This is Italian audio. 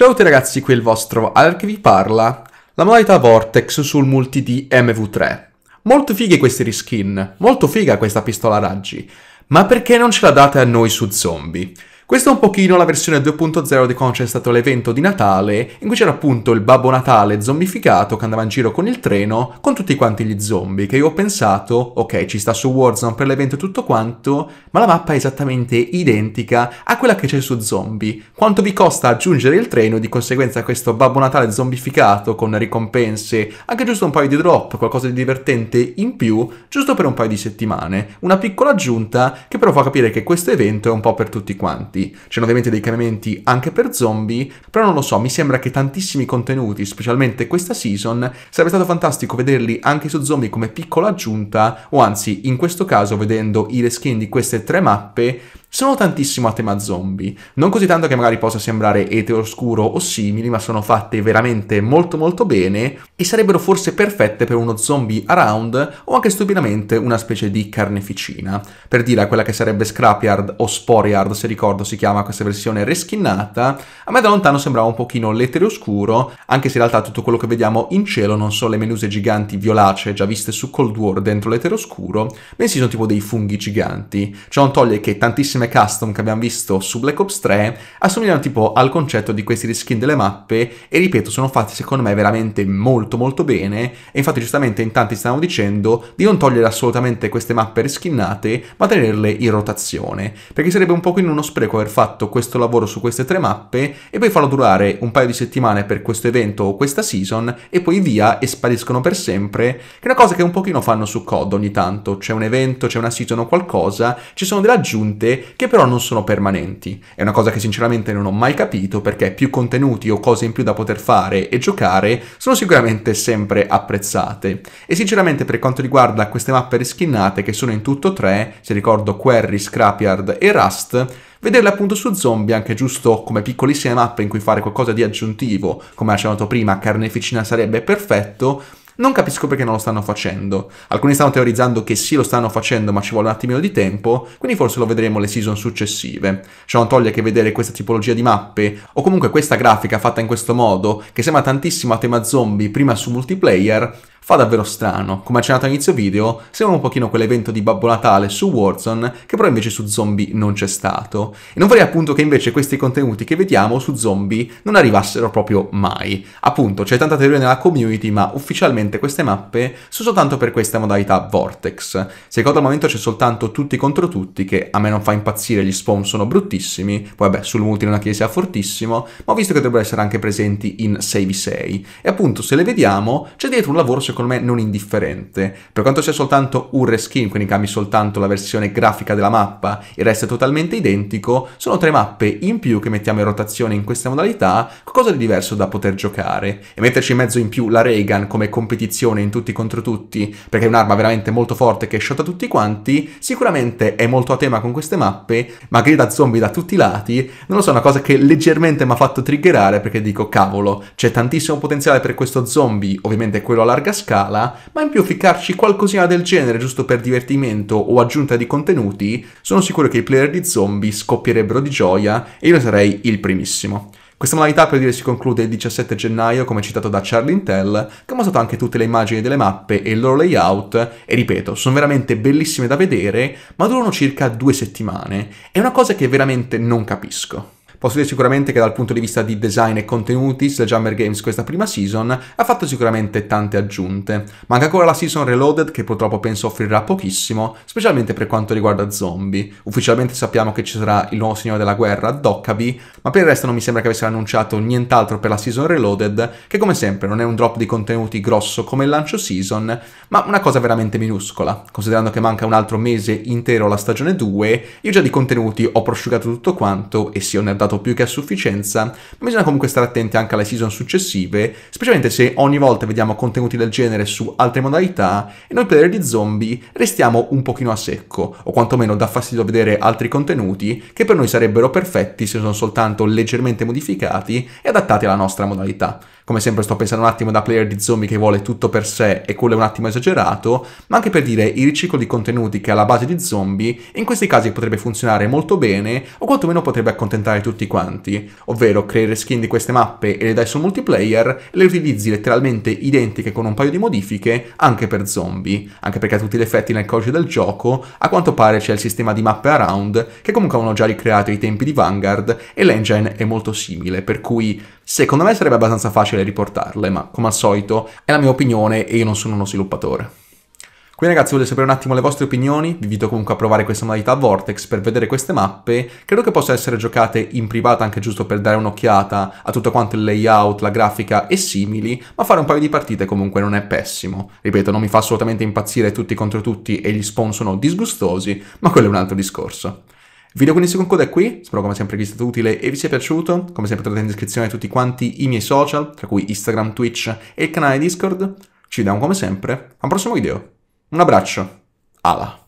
Ciao a tutti ragazzi, qui è il vostro Alec che vi parla, la modalità Vortex sul multi di MV3. Molto fighe questi reskin, molto figa questa pistola raggi, ma perché non ce la date a noi su zombie? Questa è un pochino la versione 2.0 di quando c'è stato l'evento di Natale, in cui c'era appunto il Babbo Natale zombificato che andava in giro con il treno con tutti quanti gli zombie, che io ho pensato, ok, ci sta su Warzone per l'evento e tutto quanto, ma la mappa è esattamente identica a quella che c'è su Zombie. Quanto vi costa aggiungere il treno e di conseguenza questo Babbo Natale zombificato con ricompense, anche giusto un paio di drop, qualcosa di divertente in più, giusto per un paio di settimane. Una piccola aggiunta che però fa capire che questo evento è un po' per tutti quanti zombie. C'erano ovviamente dei cambiamenti anche per zombie, però non lo so, mi sembra che tantissimi contenuti, specialmente questa season, sarebbe stato fantastico vederli anche su zombie come piccola aggiunta, o anzi, in questo caso, vedendo i reskin di queste tre mappe, sono tantissimo a tema zombie. Non così tanto che magari possa sembrare eteoscuro o simili, ma sono fatte veramente molto molto bene e sarebbero forse perfette per uno zombie around o anche stupidamente una specie di carneficina. Per dire a quella che sarebbe Scrapyard o Sporyard, se ricordo si chiama questa versione reskinnata, a me da lontano sembrava un pochino l'eteoscuro, anche se in realtà tutto quello che vediamo in cielo non sono le menuse giganti violacee già viste su Cold War dentro l'eteoscuro, bensì sono tipo dei funghi giganti. Ciò non toglie che tantissime tantissime custom che abbiamo visto su Black Ops 3 assomigliano tipo al concetto di questi reskin delle mappe e ripeto sono fatti secondo me veramente molto molto bene e infatti giustamente in tanti stanno dicendo di non togliere assolutamente queste mappe reskinnate ma tenerle in rotazione perché sarebbe un po' in uno spreco aver fatto questo lavoro su queste tre mappe e poi farlo durare un paio di settimane per questo evento o questa season e poi via e spariscono per sempre che è una cosa che un pochino fanno su COD ogni tanto c'è un evento, c'è una season o qualcosa ci sono delle aggiunte che però non sono permanenti. È una cosa che sinceramente non ho mai capito perché più contenuti o cose in più da poter fare e giocare sono sicuramente sempre apprezzate. E sinceramente per quanto riguarda queste mappe reskinnate che sono in tutto tre, se ricordo Querry, Scrapyard e Rust, Vederle appunto su zombie, anche giusto come piccolissime mappe in cui fare qualcosa di aggiuntivo, come accennato prima, carneficina sarebbe perfetto, non capisco perché non lo stanno facendo. Alcuni stanno teorizzando che sì lo stanno facendo ma ci vuole un attimino di tempo, quindi forse lo vedremo le season successive. Ciò non toglie che vedere questa tipologia di mappe o comunque questa grafica fatta in questo modo, che sembra tantissimo a tema zombie prima su multiplayer, fa davvero strano. Come accennato all'inizio video, sembra un pochino quell'evento di Babbo Natale su Warzone che però invece su zombie non c'è stato. E non vorrei appunto che invece questi contenuti che vediamo su zombie non arrivassero proprio mai. Appunto, c'è tanta teoria nella community ma ufficialmente attualmente queste mappe sono soltanto per questa modalità Vortex. Secondo al momento c'è soltanto tutti contro tutti, che a me non fa impazzire, gli spawn sono bruttissimi, poi vabbè sul multi non è che sia fortissimo, ma ho visto che dovrebbero essere anche presenti in 6v6. E appunto se le vediamo c'è dietro un lavoro secondo me non indifferente. Per quanto sia soltanto un reskin, quindi cambi soltanto la versione grafica della mappa, il resto è totalmente identico, sono tre mappe in più che mettiamo in rotazione in questa modalità, qualcosa di diverso da poter giocare. E metterci in mezzo in più la Reagan come competizione competizione in tutti contro tutti, perché è un'arma veramente molto forte che shotta tutti quanti, sicuramente è molto a tema con queste mappe, ma grida zombie da tutti i lati, non lo so, è una cosa che leggermente mi ha fatto triggerare perché dico cavolo, c'è tantissimo potenziale per questo zombie, ovviamente quello a larga scala, ma in più ficcarci qualcosina del genere giusto per divertimento o aggiunta di contenuti, sono sicuro che i player di zombie scoppierebbero di gioia e io sarei il primissimo. Questa modalità per dire si conclude il 17 gennaio, come citato da Charlie Intel, che ha mostrato anche tutte le immagini delle mappe e il loro layout, e ripeto, sono veramente bellissime da vedere, ma durano circa due settimane. È una cosa che veramente non capisco. Posso dire sicuramente che dal punto di vista di design e contenuti, Sledgehammer Games questa prima season ha fatto sicuramente tante aggiunte. Manca ancora la season Reloaded che purtroppo penso offrirà pochissimo, specialmente per quanto riguarda zombie. Ufficialmente sappiamo che ci sarà il nuovo Signore della Guerra, Dockaby, ma per il resto non mi sembra che avessero annunciato nient'altro per la season Reloaded, che come sempre non è un drop di contenuti grosso come il lancio season, ma una cosa veramente minuscola. Considerando che manca un altro mese intero alla stagione 2, io già di contenuti ho prosciugato tutto quanto e sì, ho nerdato portato più che a sufficienza, ma bisogna comunque stare attenti anche alle season successive, specialmente se ogni volta vediamo contenuti del genere su altre modalità e noi player di zombie restiamo un pochino a secco, o quantomeno dà fastidio vedere altri contenuti che per noi sarebbero perfetti se sono soltanto leggermente modificati e adattati alla nostra modalità come sempre sto pensando un attimo da player di zombie che vuole tutto per sé e quello è un attimo esagerato, ma anche per dire il riciclo di contenuti che è alla base di zombie, in questi casi potrebbe funzionare molto bene o quantomeno potrebbe accontentare tutti quanti, ovvero creare skin di queste mappe e le dai sul multiplayer e le utilizzi letteralmente identiche con un paio di modifiche anche per zombie, anche perché a tutti gli effetti nel codice del gioco a quanto pare c'è il sistema di mappe around che comunque avevano già ricreato i tempi di Vanguard e l'engine è molto simile, per cui Secondo me sarebbe abbastanza facile riportarle, ma come al solito è la mia opinione e io non sono uno sviluppatore. Quindi ragazzi voglio sapere un attimo le vostre opinioni, vi invito comunque a provare questa modalità Vortex per vedere queste mappe, credo che possano essere giocate in privata anche giusto per dare un'occhiata a tutto quanto il layout, la grafica e simili, ma fare un paio di partite comunque non è pessimo. Ripeto, non mi fa assolutamente impazzire tutti contro tutti e gli spawn sono disgustosi, ma quello è un altro discorso. Il video quindi si è qui, spero come sempre che sia stato utile e vi sia piaciuto, come sempre trovate in descrizione tutti quanti i miei social, tra cui Instagram, Twitch e il canale Discord. Ci vediamo come sempre a un prossimo video. Un abbraccio, ala!